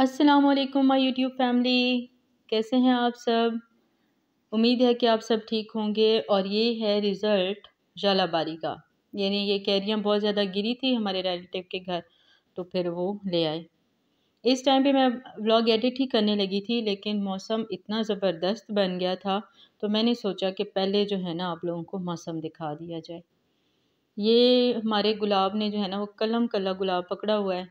अस्सलाम वालेकुम my YouTube family कैसे हैं आप सब उम्मीद है कि आप सब ठीक होंगे और ये है रिज़ल्ट जलाबारी का यानी ये कैरियाँ बहुत ज़्यादा गिरी थी हमारे रिलेटिव के घर तो फिर वो ले आए इस टाइम पे मैं व्लॉग एडिट ही करने लगी थी लेकिन मौसम इतना ज़बरदस्त बन गया था तो मैंने सोचा कि पहले जो है ना आप लोगों को मौसम दिखा दिया जाए ये हमारे गुलाब ने जो है ना वो कलम कला गुलाब पकड़ा हुआ है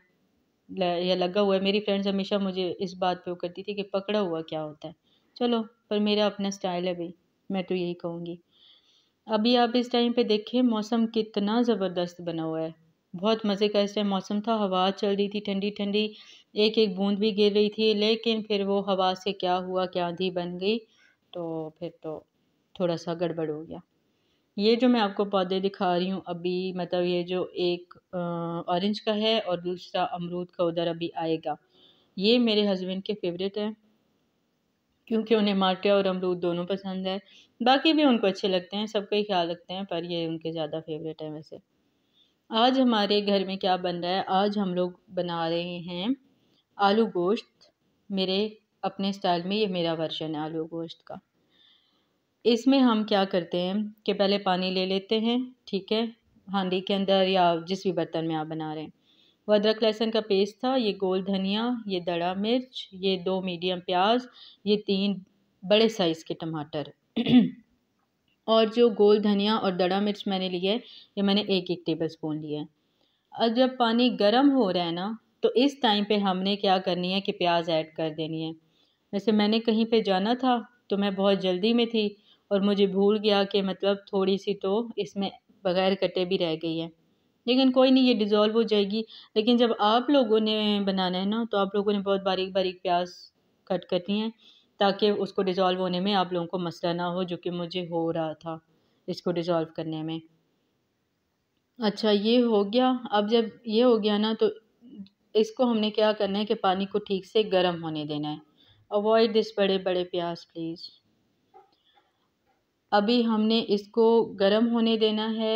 या लगा हुआ है मेरी फ्रेंड्स हमेशा मुझे इस बात पे वो करती थी कि पकड़ा हुआ क्या होता है चलो पर मेरा अपना स्टाइल है भाई मैं तो यही कहूँगी अभी आप इस टाइम पे देखें मौसम कितना ज़बरदस्त बना हुआ है बहुत मज़े का इस टाइम मौसम था हवा चल रही थी ठंडी ठंडी एक एक बूंद भी गिर रही थी लेकिन फिर वो हवा से क्या हुआ क्या आंधी बन गई तो फिर तो थोड़ा सा गड़बड़ हो गया ये जो मैं आपको पौधे दिखा रही हूँ अभी मतलब ये जो एक ऑरेंज का है और दूसरा अमरूद का उधर अभी आएगा ये मेरे हस्बैंड के फेवरेट हैं क्योंकि उन्हें माटे और अमरूद दोनों पसंद है बाकी भी उनको अच्छे लगते हैं सबका ही ख्याल रखते हैं पर ये उनके ज़्यादा फेवरेट हैं वैसे आज हमारे घर में क्या बन रहा है आज हम लोग बना रहे हैं आलू गोश्त मेरे अपने स्टाइल में ये मेरा वर्जन है आलू गोश्त का इसमें हम क्या करते हैं कि पहले पानी ले लेते हैं ठीक है हांडी के अंदर या जिस भी बर्तन में आप बना रहे हैं वो अदरक लहसुन का पेस्ट था ये गोल धनिया ये दड़ा मिर्च ये दो मीडियम प्याज ये तीन बड़े साइज़ के टमाटर और जो गोल धनिया और दड़ा मिर्च मैंने लिया है ये मैंने एक एक टेबल स्पून लिया है और जब पानी गर्म हो रहा है ना तो इस टाइम पे हमने क्या करनी है कि प्याज ऐड कर देनी है वैसे मैंने कहीं पे जाना था तो मैं बहुत जल्दी में थी और मुझे भूल गया कि मतलब थोड़ी सी तो इसमें बग़ैर कटे भी रह गई है लेकिन कोई नहीं ये डिज़ोल्व हो जाएगी लेकिन जब आप लोगों ने बनाना है ना तो आप लोगों ने बहुत बारीक बारीक प्याज कट करनी है ताकि उसको डिज़ोल्व होने में आप लोगों को मसला ना हो जो कि मुझे हो रहा था इसको डिज़ोल्व करने में अच्छा ये हो गया अब जब ये हो गया ना तो इसको हमने क्या करना है कि पानी को ठीक से गर्म होने देना है अवॉइड दिस बड़े बड़े प्याज प्लीज़ अभी हमने इसको गर्म होने देना है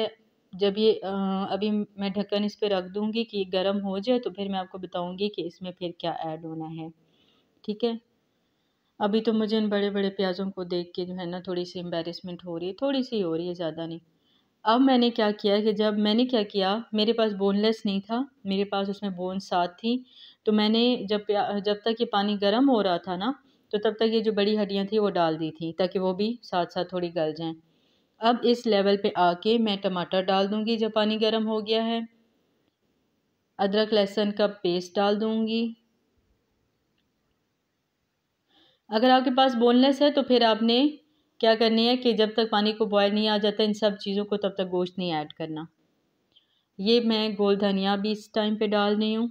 जब ये अभी मैं ढक्कन इस पर रख दूँगी कि गर्म हो जाए तो फिर मैं आपको बताऊँगी कि इसमें फिर क्या ऐड होना है ठीक है अभी तो मुझे इन बड़े बड़े प्याज़ों को देख के जो है ना थोड़ी सी एम्बेरसमेंट हो रही है थोड़ी सी हो रही है ज़्यादा नहीं अब मैंने क्या किया कि जब मैंने क्या किया मेरे पास बोनलेस नहीं था मेरे पास उसमें बोन साथ थी तो मैंने जब जब तक ये पानी गर्म हो रहा था ना तो तब तक ये जो बड़ी हड्डियाँ थी वो डाल दी थी ताकि वो भी साथ साथ थोड़ी गल जाएँ अब इस लेवल पे आके मैं टमाटर डाल दूँगी जब पानी गर्म हो गया है अदरक लहसुन का पेस्ट डाल दूँगी अगर आपके पास बोनलेस है तो फिर आपने क्या करनी है कि जब तक पानी को बॉयल नहीं आ जाता इन सब चीज़ों को तब तक गोश्त नहीं ऐड करना ये मैं गोल धनिया भी इस टाइम पे डाल रही हूँ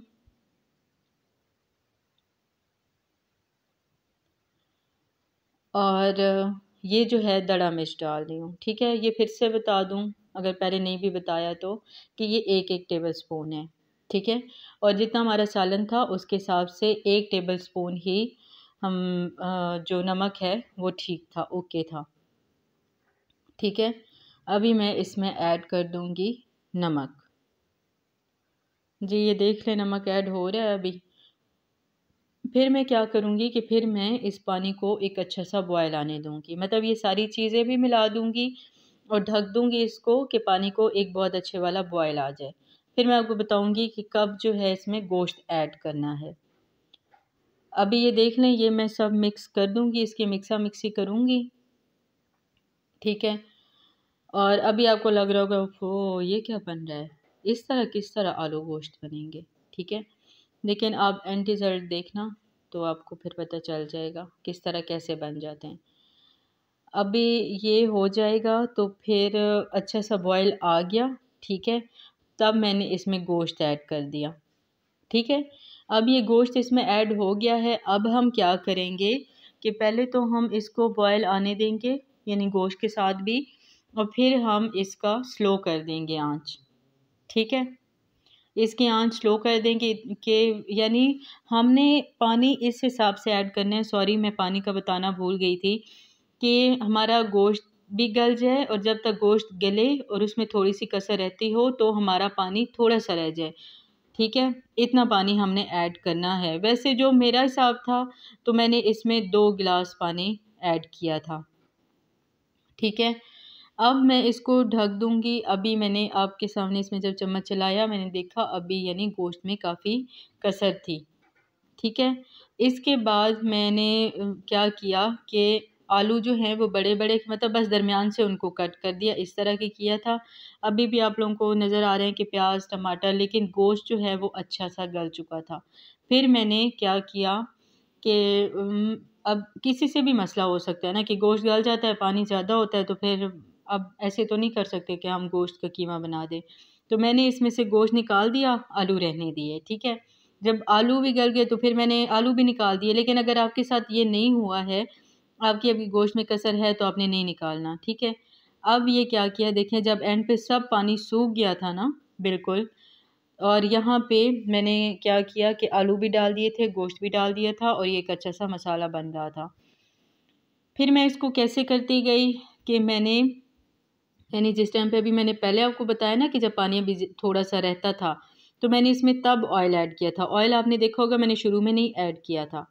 और ये जो है दड़ा मिर्च डाल रही हूँ ठीक है ये फिर से बता दूँ अगर पहले नहीं भी बताया तो कि ये एक एक टेबल स्पून है ठीक है और जितना हमारा सालन था उसके हिसाब से एक टेबल स्पून ही हम जो नमक है वो ठीक था ओके था ठीक है अभी मैं इसमें ऐड कर दूँगी नमक जी ये देख ले नमक ऐड हो रहा है अभी फिर मैं क्या करूँगी कि फिर मैं इस पानी को एक अच्छा सा बॉयल आने दूँगी मतलब ये सारी चीज़ें भी मिला दूँगी और ढक दूँगी इसको कि पानी को एक बहुत अच्छे वाला बॉयल आ जाए फिर मैं आपको बताऊँगी कि कब जो है इसमें गोश्त ऐड करना है अभी ये देख लें ये मैं सब मिक्स कर दूँगी इसकी मिक्सा मिक्सी करूँगी ठीक है और अभी आपको लग रहा होगा ओ ये क्या बन रहा है इस तरह किस तरह आलू गोश्त बनेंगे ठीक है लेकिन आप एंड रिज़ल्ट देखना तो आपको फिर पता चल जाएगा किस तरह कैसे बन जाते हैं अभी ये हो जाएगा तो फिर अच्छा सा बॉयल आ गया ठीक है तब मैंने इसमें गोश्त ऐड कर दिया ठीक है अब ये गोश्त इसमें ऐड हो गया है अब हम क्या करेंगे कि पहले तो हम इसको बॉयल आने देंगे यानी गोश्त के साथ भी और फिर हम इसका स्लो कर देंगे आंच ठीक है इसकी आंच स्लो कर दें कि के यानी हमने पानी इस हिसाब से ऐड करना है सॉरी मैं पानी का बताना भूल गई थी कि हमारा गोश्त भी गल जाए और जब तक गोश्त गले और उसमें थोड़ी सी कसर रहती हो तो हमारा पानी थोड़ा सा रह जाए ठीक है इतना पानी हमने ऐड करना है वैसे जो मेरा हिसाब था तो मैंने इसमें दो गिलास पानी ऐड किया था ठीक है अब मैं इसको ढक दूंगी अभी मैंने आपके सामने इसमें जब चम्मच चलाया मैंने देखा अभी यानी गोश्त में काफ़ी कसर थी ठीक है इसके बाद मैंने क्या किया कि आलू जो हैं वो बड़े बड़े मतलब बस दरमियान से उनको कट कर दिया इस तरह के किया था अभी भी आप लोगों को नज़र आ रहे हैं कि प्याज टमाटर लेकिन गोश्त जो है वो अच्छा सा गल चुका था फिर मैंने क्या किया कि अब किसी से भी मसला हो सकता है ना कि गोश्त गल जाता है पानी ज़्यादा होता है तो फिर अब ऐसे तो नहीं कर सकते कि हम गोश्त का कीमा बना दें तो मैंने इसमें से गोश्त निकाल दिया आलू रहने दिए ठीक है जब आलू भी गल गए तो फिर मैंने आलू भी निकाल दिए लेकिन अगर आपके साथ ये नहीं हुआ है आपकी अभी गोश्त में कसर है तो आपने नहीं निकालना ठीक है अब ये क्या किया देखें जब एंड पे सब पानी सूख गया था ना बिल्कुल और यहाँ पे मैंने क्या किया कि आलू भी डाल दिए थे गोश्त भी डाल दिया था और ये एक अच्छा सा मसाला बन रहा था फिर मैं इसको कैसे करती गई कि मैंने यानी जिस टाइम पे अभी मैंने पहले आपको बताया ना कि जब पानी अभी थोड़ा सा रहता था तो मैंने इसमें तब ऑयल ऐड किया था ऑयल आपने देखा होगा मैंने शुरू में नहीं ऐड किया था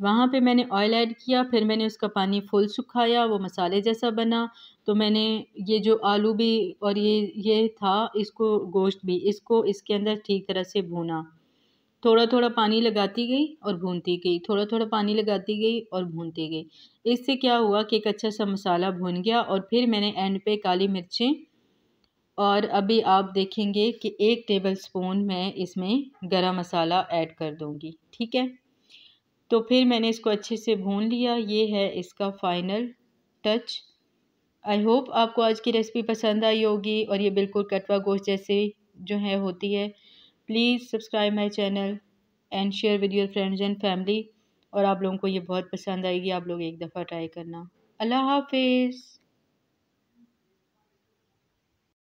वहाँ पे मैंने ऑयल ऐड किया फिर मैंने उसका पानी फुल सुखाया वो मसाले जैसा बना तो मैंने ये जो आलू भी और ये ये था इसको गोश्त भी इसको इसके अंदर ठीक तरह से भूना थोड़ा थोड़ा पानी लगाती गई और भूनती गई थोड़ा थोड़ा पानी लगाती गई और भूनती गई इससे क्या हुआ कि एक अच्छा सा मसाला भून गया और फिर मैंने एंड पे काली मिर्चें और अभी आप देखेंगे कि एक टेबल स्पून मैं इसमें गरम मसाला ऐड कर दूँगी ठीक है तो फिर मैंने इसको अच्छे से भून लिया ये है इसका फाइनल टच आई होप आपको आज की रेसिपी पसंद आई होगी और ये बिल्कुल कटवा गोश्त जैसे जो है होती है please subscribe my channel and share with your friends and family और आप लोगों को ये बहुत पसंद आएगी आप लोग एक दफ़ा ट्राई करना अल्लाह हाफिज़